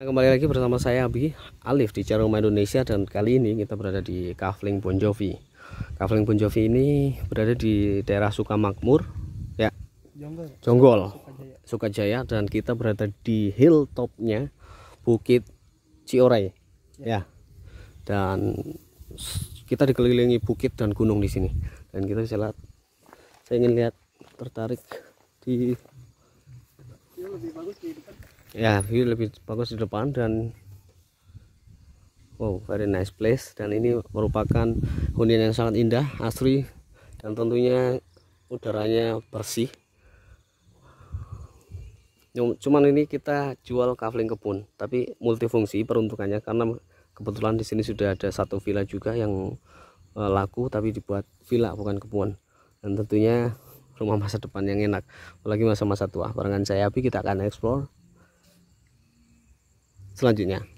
Nah, kembali lagi bersama saya Abi Alif di Jarum Indonesia dan kali ini kita berada di Kavling Bonjovi. Kavling Bonjovi ini berada di daerah Sukamakmur, ya. Jonggol. Sukajaya. dan kita berada di hilltopnya Bukit Ciorei, ya. ya. Dan kita dikelilingi bukit dan gunung di sini. Dan kita bisa lihat. Saya ingin lihat tertarik di ya view lebih bagus di depan dan wow very nice place dan ini merupakan hunian yang sangat indah asri dan tentunya udaranya bersih cuman ini kita jual kafling kebun tapi multifungsi peruntukannya karena kebetulan di sini sudah ada satu villa juga yang eh, laku tapi dibuat villa bukan kebun dan tentunya rumah masa depan yang enak apalagi masa-masa tua barengan saya Abi kita akan explore selanjutnya.